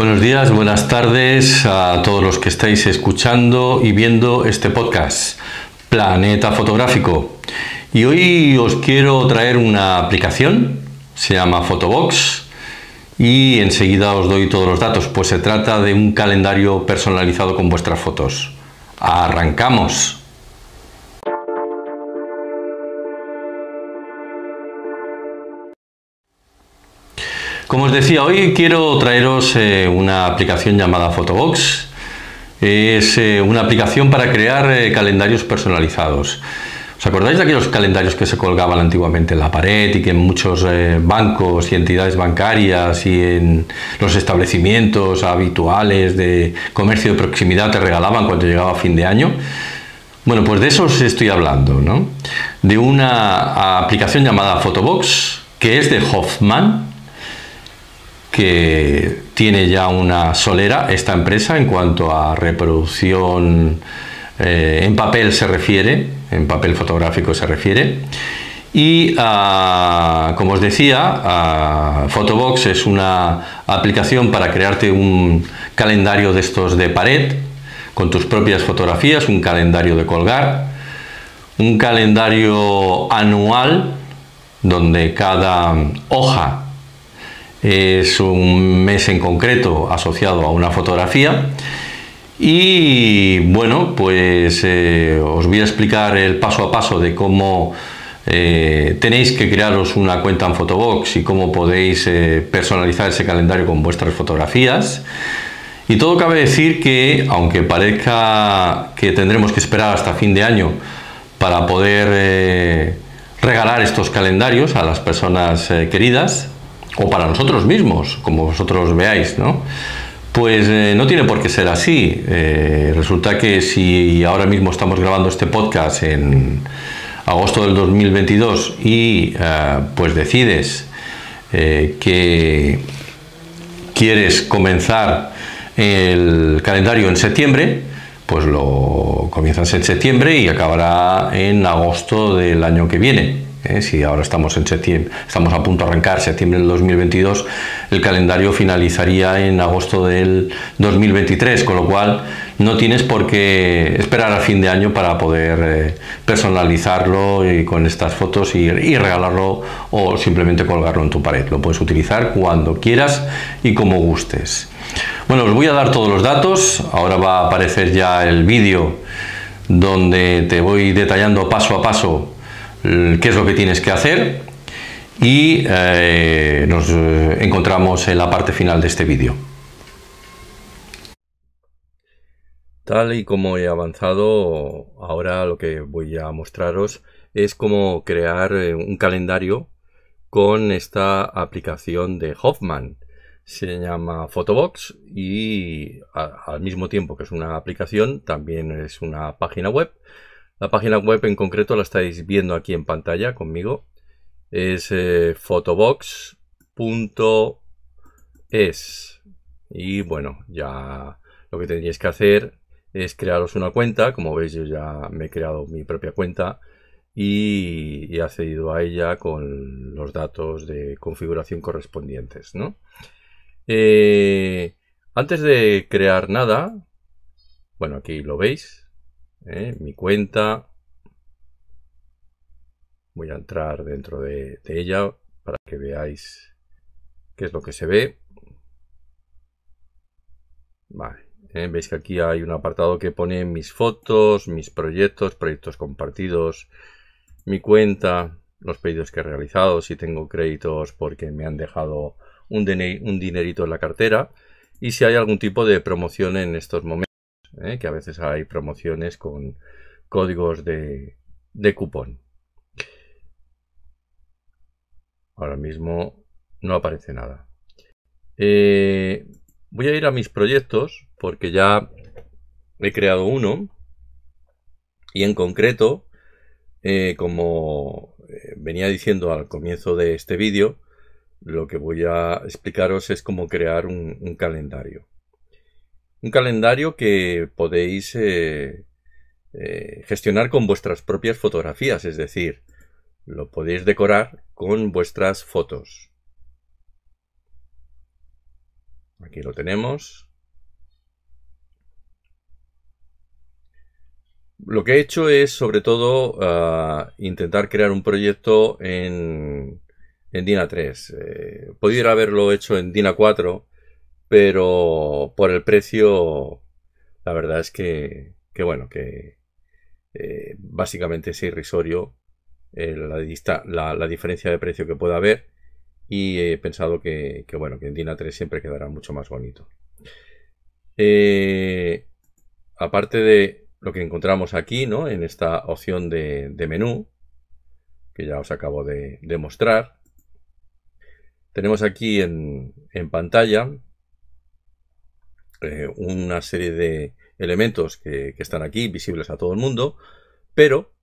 Buenos días, buenas tardes a todos los que estáis escuchando y viendo este podcast, Planeta Fotográfico. Y hoy os quiero traer una aplicación, se llama Photobox, y enseguida os doy todos los datos, pues se trata de un calendario personalizado con vuestras fotos. ¡Arrancamos! Como os decía, hoy quiero traeros eh, una aplicación llamada Photobox. Es eh, una aplicación para crear eh, calendarios personalizados. ¿Os acordáis de aquellos calendarios que se colgaban antiguamente en la pared y que en muchos bancos y entidades bancarias y en los establecimientos habituales de comercio de proximidad te regalaban cuando llegaba fin de año? Bueno, pues de eso os estoy hablando, ¿no? De una aplicación llamada Photobox, que es de Hoffman, que tiene ya una solera esta empresa en cuanto a reproducción eh, en papel se refiere, en papel fotográfico se refiere. Y ah, como os decía, ah, Photobox es una aplicación para crearte un calendario de estos de pared con tus propias fotografías, un calendario de colgar, un calendario anual donde cada hoja es un mes en concreto asociado a una fotografía. Y bueno, pues eh, os voy a explicar el paso a paso de cómo eh, tenéis que crearos una cuenta en Photobox y cómo podéis eh, personalizar ese calendario con vuestras fotografías. Y todo cabe decir que, aunque parezca que tendremos que esperar hasta fin de año para poder regalar estos calendarios a las personas queridas, o para nosotros mismos, como vosotros veáis, ¿no? Pues eh, no tiene por qué ser así. Eh, resulta que si ahora mismo estamos grabando este podcast en agosto del 2022 y eh, pues decides que quieres comenzar el calendario en septiembre, pues lo comienzas en septiembre y acabará en agosto del año que viene. ¿eh? si ahora estamos en septiembre, estamos a punto de arrancar septiembre del 2022, el calendario finalizaría en agosto del 2023, con lo cual no tienes por qué esperar a fin de año para poder eh, personalizarlo y con estas fotos y, regalarlo o simplemente colgarlo en tu pared. Lo puedes utilizar cuando quieras y como gustes. Bueno, os voy a dar todos los datos. Ahora va a aparecer ya el vídeo donde te voy detallando paso a paso eh, qué es lo que tienes que hacer y eh, nos eh, encontramos en la parte final de este vídeo. Tal y como he avanzado, ahora lo que voy a mostraros es cómo crear un calendario con esta aplicación de Hoffman. Se llama Photobox y al mismo tiempo que es una aplicación, también es una página web la página web en concreto la estáis viendo aquí en pantalla conmigo. Es photobox.es. Eh, y bueno, ya lo que tendríais que hacer es crearos una cuenta. Como veis, yo ya me he creado mi propia cuenta y, he accedido a ella con los datos de configuración correspondientes. ¿no? Eh, antes de crear nada, bueno, aquí lo veis, ¿eh? mi cuenta. Voy a entrar dentro de, ella para que veáis qué es lo que se ve. Vale. ¿eh? Veis que aquí hay un apartado que pone mis fotos, mis proyectos, proyectos compartidos, mi cuenta, los pedidos que he realizado, si tengo créditos porque me han dejado un, un dinerito en la cartera y si hay algún tipo de promoción en estos momentos. ¿eh? que a veces hay promociones con códigos de, cupón. Ahora mismo no aparece nada. Eh, voy a ir a mis proyectos porque ya he creado uno y en concreto, eh, como venía diciendo al comienzo de este vídeo, lo que voy a explicaros es cómo crear un calendario. Un calendario que podéis eh, eh, gestionar con vuestras propias fotografías, es decir, lo podéis decorar con vuestras fotos. Aquí lo tenemos. Lo que he hecho es sobre todo ah, intentar crear un proyecto en, en DINA 3. Eh, podría haberlo hecho en DINA 4, pero por el precio, la verdad es que, bueno, que eh, básicamente es irrisorio eh, la, diferencia de precio que pueda haber y he pensado que, que, bueno, que en Dina 3 siempre quedará mucho más bonito. Eh, aparte de lo que encontramos aquí, ¿no? En esta opción de, menú, que ya os acabo de, mostrar, tenemos aquí en pantalla eh, una serie de elementos que, están aquí visibles a todo el mundo, pero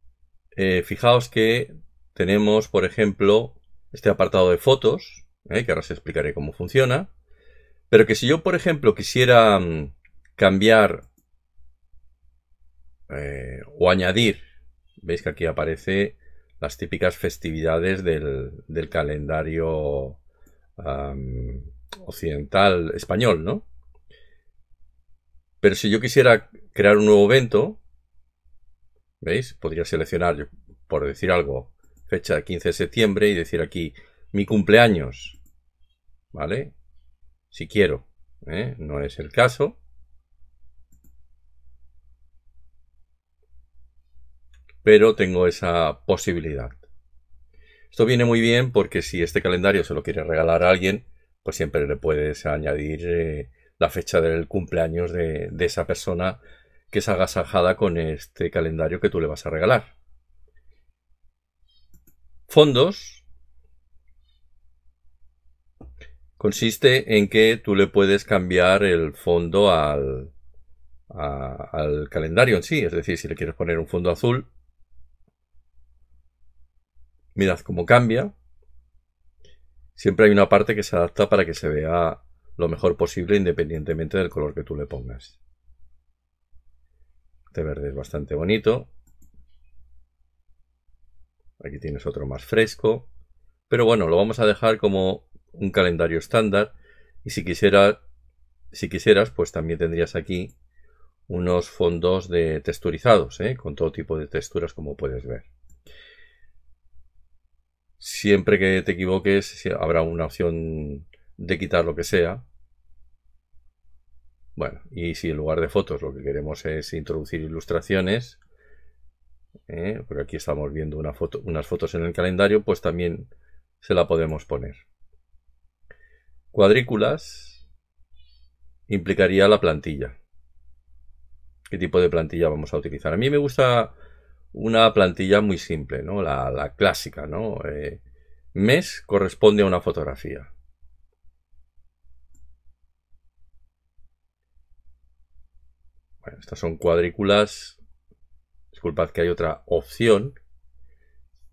eh, fijaos que tenemos, por ejemplo, este apartado de fotos, eh, que ahora os explicaré cómo funciona, pero que si yo, por ejemplo, quisiera mm, cambiar o añadir, veis que aquí aparece las típicas festividades del, calendario occidental español, ¿no? Pero si yo quisiera crear un nuevo evento, ¿veis? Podría seleccionar, por decir algo, fecha de 15 de septiembre y decir aquí mi cumpleaños, ¿vale? Si quiero, ¿eh? no es el caso. Pero tengo esa posibilidad. Esto viene muy bien porque si este calendario se lo quiere regalar a alguien, pues siempre le puedes añadir eh, la fecha del cumpleaños de, esa persona que es agasajada con este calendario que tú le vas a regalar. Fondos consiste en que tú le puedes cambiar el fondo al, al calendario en sí, es decir, si le quieres poner un fondo azul, mirad cómo cambia. Siempre hay una parte que se adapta para que se vea lo mejor posible independientemente del color que tú le pongas. Este verde es bastante bonito. Aquí tienes otro más fresco. Pero bueno, lo vamos a dejar como un calendario estándar. Y si, quisiera, si quisieras, pues también tendrías aquí unos fondos de texturizados, ¿eh? con todo tipo de texturas como puedes ver. Siempre que te equivoques habrá una opción de quitar lo que sea. Bueno, y si en lugar de fotos lo que queremos es introducir ilustraciones, por ¿eh? porque aquí estamos viendo una foto, unas fotos en el calendario, pues también se la podemos poner. Cuadrículas implicaría la plantilla. ¿Qué tipo de plantilla vamos a utilizar? A mí me gusta una plantilla muy simple, ¿no? La, clásica, ¿no? Eh, mes corresponde a una fotografía. estas son cuadrículas. Disculpad que hay otra opción,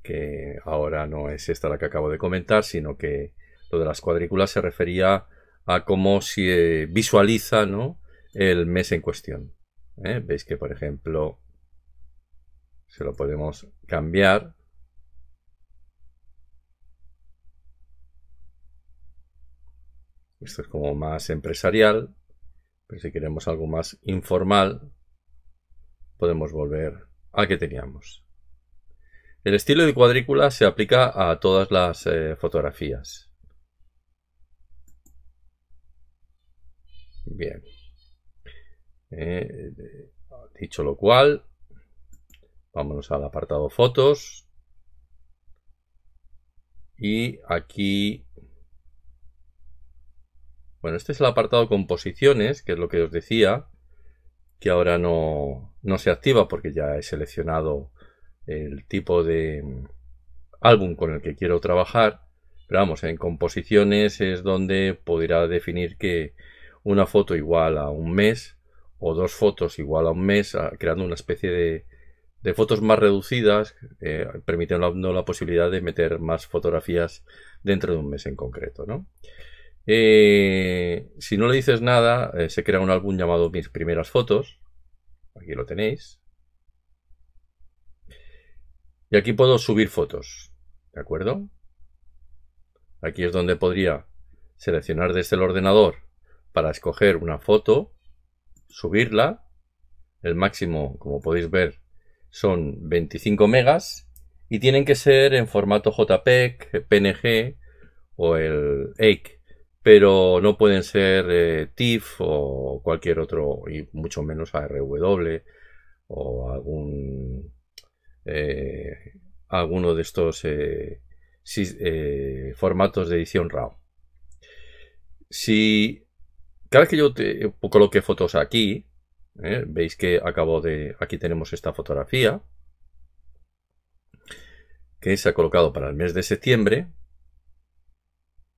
que ahora no es esta la que acabo de comentar, sino que lo de las cuadrículas se refería a cómo se visualiza el mes en cuestión. ¿eh? Veis que, por ejemplo, se lo podemos cambiar. Esto es como más empresarial si queremos algo más informal, podemos volver a que teníamos. El estilo de cuadrícula se aplica a todas las eh, fotografías. Bien. Eh, dicho lo cual, vámonos al apartado fotos. Y aquí bueno, este es el apartado composiciones, que es lo que os decía, que ahora no, se activa porque ya he seleccionado el tipo de mm, álbum con el que quiero trabajar. Pero vamos, en composiciones es donde podría definir que una foto igual a un mes o dos fotos igual a un mes, ah, creando una especie de, fotos más reducidas, eh, permitiendo la, posibilidad de meter más fotografías dentro de un mes en concreto, eh, si no le dices nada, eh, se crea un álbum llamado Mis primeras fotos. Aquí lo tenéis. Y aquí puedo subir fotos. ¿De acuerdo? Aquí es donde podría seleccionar desde el ordenador para escoger una foto, subirla. El máximo, como podéis ver, son 25 megas y tienen que ser en formato JPEG, PNG o el EIC pero no pueden ser eh, TIFF o cualquier otro, y mucho menos ARW o algún eh, alguno de estos eh, formatos de edición RAW. Si cada vez que yo te, coloque fotos aquí, veis que acabo de aquí tenemos esta fotografía que se ha colocado para el mes de septiembre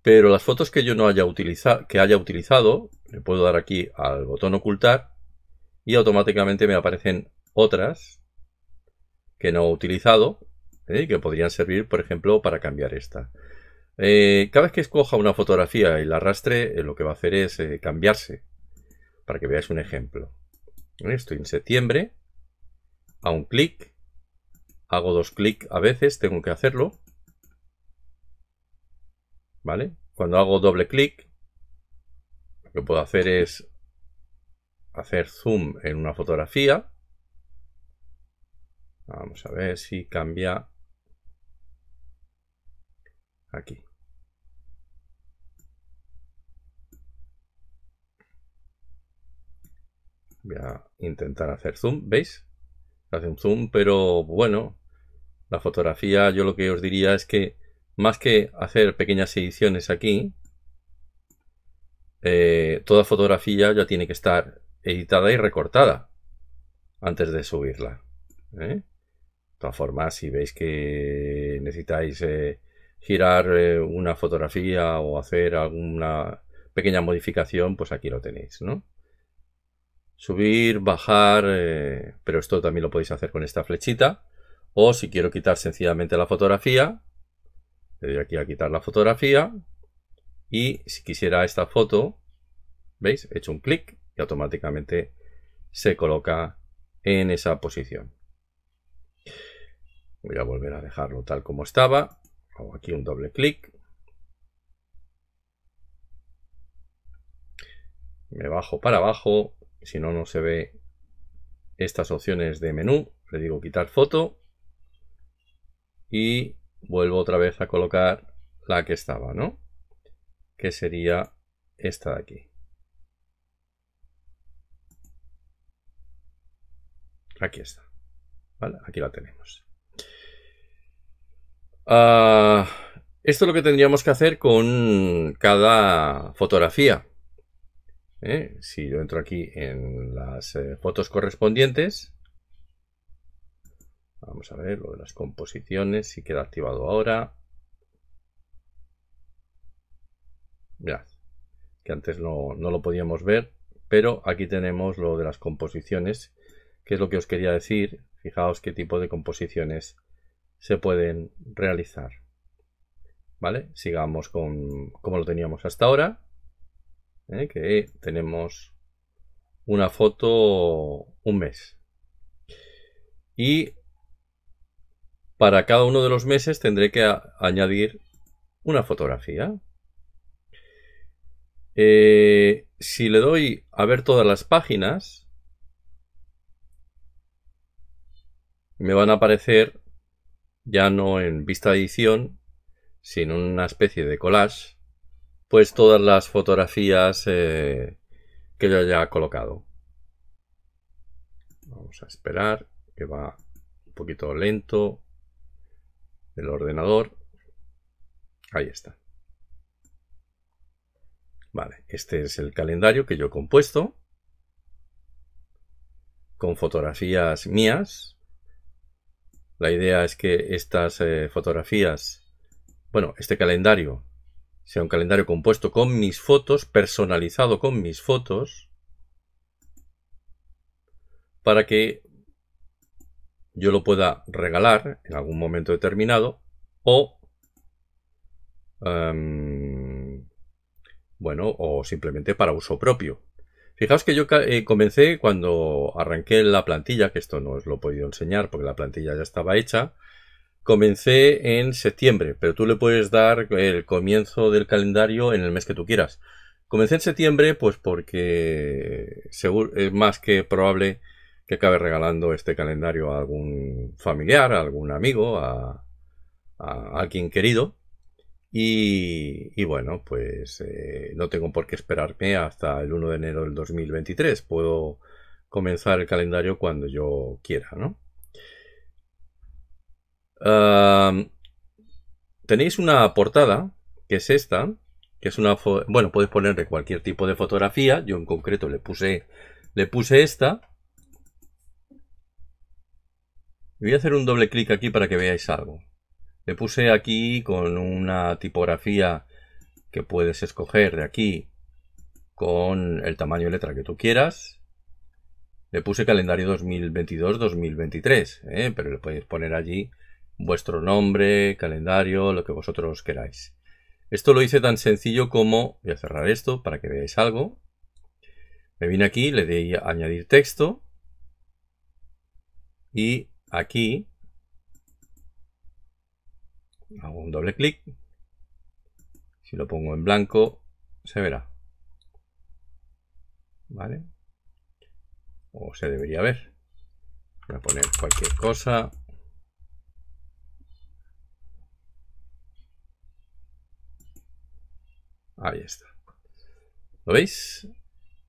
pero las fotos que yo no haya utilizado, que haya utilizado, le puedo dar aquí al botón ocultar y automáticamente me aparecen otras que no he utilizado ¿eh? y que podrían servir, por ejemplo, para cambiar esta. Eh, cada vez que escoja una fotografía y la arrastre, eh, lo que va a hacer es cambiarse, para que veáis un ejemplo. Estoy en septiembre, a un clic, hago dos clics a veces, tengo que hacerlo, cuando hago doble clic, lo que puedo hacer es hacer zoom en una fotografía. Vamos a ver si cambia aquí. Voy a intentar hacer zoom, ¿veis? Hace un zoom, pero bueno, la fotografía yo lo que os diría es que más que hacer pequeñas ediciones aquí, eh, toda fotografía ya tiene que estar editada y recortada antes de subirla. ¿eh? De todas formas, si veis que necesitáis eh, girar una fotografía o hacer alguna pequeña modificación, pues aquí lo tenéis, Subir, bajar, pero esto también lo podéis hacer con esta flechita. O si quiero quitar sencillamente la fotografía, le doy aquí a quitar la fotografía. Y si quisiera esta foto, ¿veis? He hecho un clic y automáticamente se coloca en esa posición. Voy a volver a dejarlo tal como estaba. Hago aquí un doble clic. Me bajo para abajo. Si no, no se ve estas opciones de menú. Le digo quitar foto. Y vuelvo otra vez a colocar la que estaba, ¿no? Que sería esta de aquí. Aquí está. Aquí la tenemos. Ah, esto es lo que tendríamos que hacer con cada fotografía. ¿eh? Si yo entro aquí en las eh, fotos correspondientes, Vamos a ver lo de las composiciones, si queda activado ahora. Mirad, que antes no, lo podíamos ver, pero aquí tenemos lo de las composiciones, que es lo que os quería decir. Fijaos qué tipo de composiciones se pueden realizar. ¿Vale? Sigamos con como lo teníamos hasta ahora, ¿eh? que tenemos una foto un mes. Y para cada uno de los meses tendré que añadir una fotografía. Eh, si le doy a ver todas las páginas, me van a aparecer ya no en vista de edición, sino en una especie de collage, pues todas las fotografías eh, que yo haya colocado. Vamos a esperar, que va un poquito lento. El ordenador. Ahí está. Vale, este es el calendario que yo he compuesto con fotografías mías. La idea es que estas eh, fotografías, bueno, este calendario sea un calendario compuesto con mis fotos, personalizado con mis fotos, para que yo lo pueda regalar en algún momento determinado o em, bueno o simplemente para uso propio fijaos que yo eh, comencé cuando arranqué la plantilla que esto no os lo he podido enseñar porque la plantilla ya estaba hecha comencé en septiembre pero tú le puedes dar el comienzo del calendario en el mes que tú quieras comencé en septiembre pues porque es más que probable que acabe regalando este calendario a algún familiar, a algún amigo, a, a alguien querido. Y, y bueno, pues eh, no tengo por qué esperarme hasta el 1 de enero del 2023. Puedo comenzar el calendario cuando yo quiera, ¿no? tenéis una portada, que es esta, que es una... Bueno, podéis ponerle cualquier tipo de fotografía. Yo en concreto le puse, le puse esta. Voy a hacer un doble clic aquí para que veáis algo. Le puse aquí con una tipografía que puedes escoger de aquí con el tamaño de letra que tú quieras. Le puse calendario 2022-2023, ¿eh? pero le podéis poner allí vuestro nombre, calendario, lo que vosotros queráis. Esto lo hice tan sencillo como, voy a cerrar esto para que veáis algo. Me vine aquí, le di a añadir texto y aquí, hago un doble clic, si lo pongo en blanco, se verá. ¿Vale? O se debería ver. Voy a poner cualquier cosa. Ahí está. ¿Lo veis?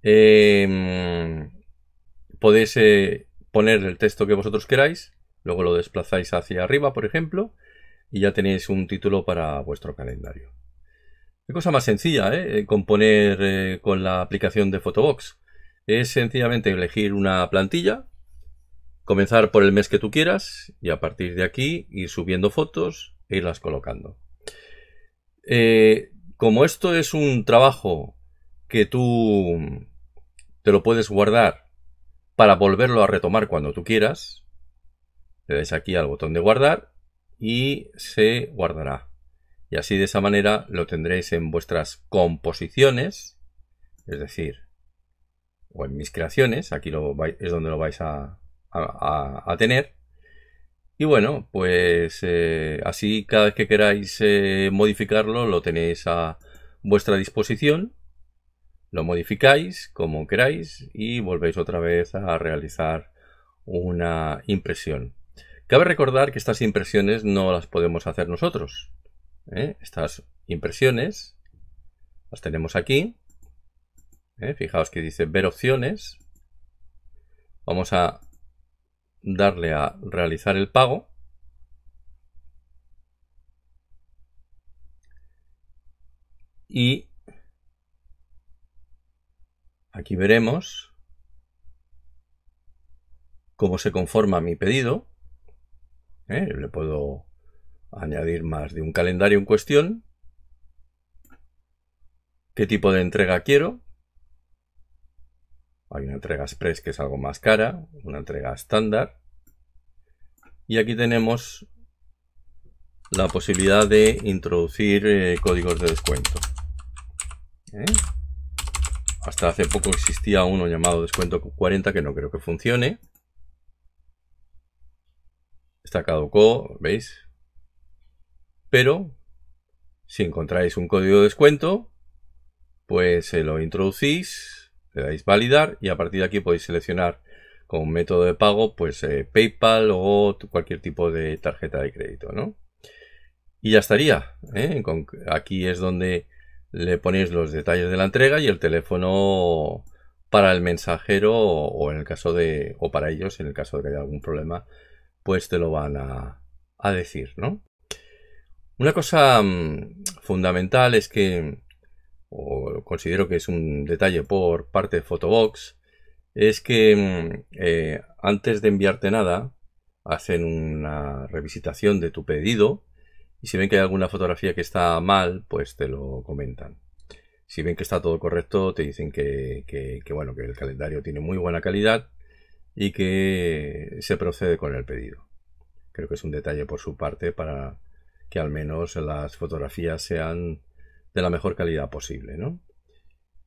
Em, podéis eh, poner el texto que vosotros queráis. Luego lo desplazáis hacia arriba, por ejemplo, y ya tenéis un título para vuestro calendario. Qué cosa más sencilla, ¿eh? eh componer eh, con la aplicación de Photobox. Es sencillamente elegir una plantilla, comenzar por el mes que tú quieras y a partir de aquí ir subiendo fotos e irlas colocando. Eh, como esto es un trabajo que tú mm, te lo puedes guardar para volverlo a retomar cuando tú quieras, le dais aquí al botón de guardar y se guardará. Y así de esa manera lo tendréis en vuestras composiciones, es decir, o en mis creaciones, aquí lo es donde lo vais a, tener. Y bueno, pues eh, así cada vez que queráis eh, modificarlo lo tenéis a vuestra disposición. Lo modificáis como queráis y volvéis otra vez a realizar una impresión. Cabe recordar que estas impresiones no las podemos hacer nosotros. ¿eh? Estas impresiones las tenemos aquí. ¿eh? Fijaos que dice ver opciones. Vamos a darle a realizar el pago. Y aquí veremos cómo se conforma mi pedido. ¿eh? le puedo añadir más de un calendario en cuestión, qué tipo de entrega quiero. Hay una entrega express que es algo más cara, una entrega estándar. Y aquí tenemos la posibilidad de introducir eh, códigos de descuento. ¿eh? Hasta hace poco existía uno llamado descuento 40 que no creo que funcione. Está caducó, ¿veis? Pero si encontráis un código de descuento, pues se lo introducís, le dais validar y a partir de aquí podéis seleccionar con método de pago, pues eh, PayPal o cualquier tipo de tarjeta de crédito, ¿no? Y ya estaría. ¿eh? Aquí es donde le ponéis los detalles de la entrega y el teléfono para el mensajero o, en el caso de o para ellos en el caso de que haya algún problema pues te lo van a, a decir, ¿no? Una cosa mm, fundamental es que, o considero que es un detalle por parte de Photobox, es que mm, eh, antes de enviarte nada, hacen una revisitación de tu pedido y si ven que hay alguna fotografía que está mal, pues te lo comentan. Si ven que está todo correcto, te dicen que bueno, que el calendario tiene muy buena calidad y que se procede con el pedido. Creo que es un detalle por su parte para que al menos las fotografías sean de la mejor calidad posible,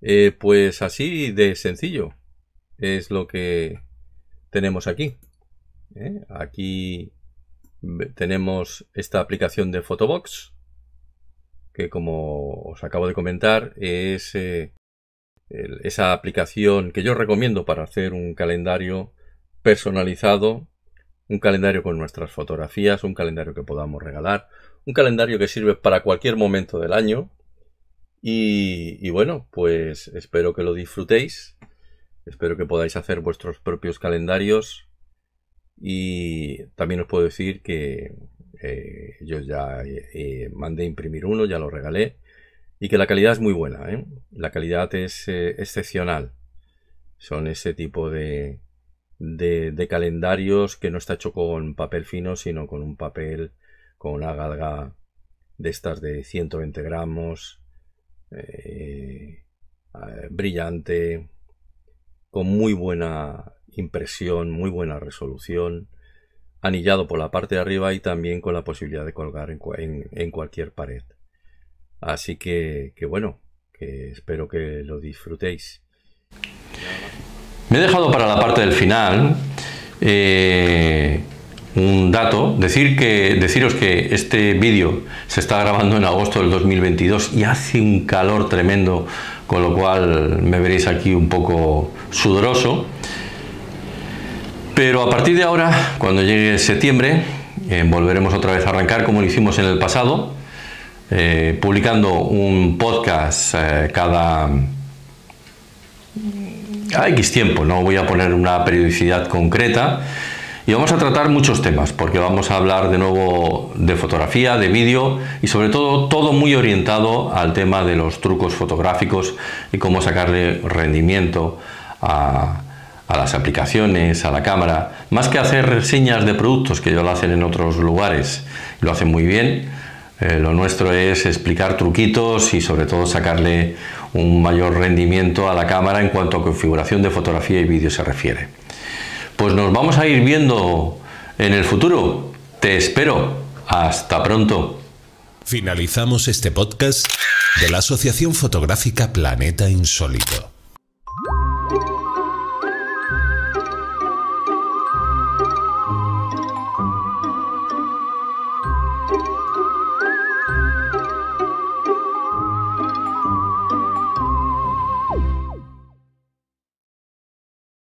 eh, pues así de sencillo es lo que tenemos aquí. ¿eh? Aquí tenemos esta aplicación de Photobox, que como os acabo de comentar es eh, esa aplicación que yo recomiendo para hacer un calendario personalizado, un calendario con nuestras fotografías, un calendario que podamos regalar, un calendario que sirve para cualquier momento del año. Y, bueno, pues espero que lo disfrutéis, espero que podáis hacer vuestros propios calendarios y también os puedo decir que eh, yo ya eh, mandé imprimir uno, ya lo regalé y que la calidad es muy buena, ¿eh? la calidad es excepcional. Son ese tipo de, de, calendarios que no está hecho con papel fino, sino con un papel con una galga de estas de 120 gramos, eh, eh, brillante, con muy buena impresión, muy buena resolución, anillado por la parte de arriba y también con la posibilidad de colgar en, cualquier pared. Así que, que bueno, que espero que lo disfrutéis. Me he dejado para la parte del final eh, un dato, decir que, deciros que este vídeo se está grabando en agosto del 2022 y hace un calor tremendo, con lo cual me veréis aquí un poco sudoroso. Pero a partir de ahora, cuando llegue septiembre, eh, volveremos otra vez a arrancar como lo hicimos en el pasado, eh, publicando un podcast cada a X tiempo, no voy a poner una periodicidad concreta. Y vamos a tratar muchos temas, porque vamos a hablar de nuevo de fotografía, de vídeo y sobre todo todo muy orientado al tema de los trucos fotográficos y cómo sacarle rendimiento a, las aplicaciones, a la cámara, más que hacer reseñas de productos que ya lo hacen en otros lugares, y lo hacen muy bien eh, lo nuestro es explicar truquitos y sobre todo sacarle un mayor rendimiento a la cámara en cuanto a configuración de fotografía y vídeo se refiere. Pues nos vamos a ir viendo en el futuro. Te espero. Hasta pronto. Finalizamos este podcast de la Asociación Fotográfica Planeta Insólito.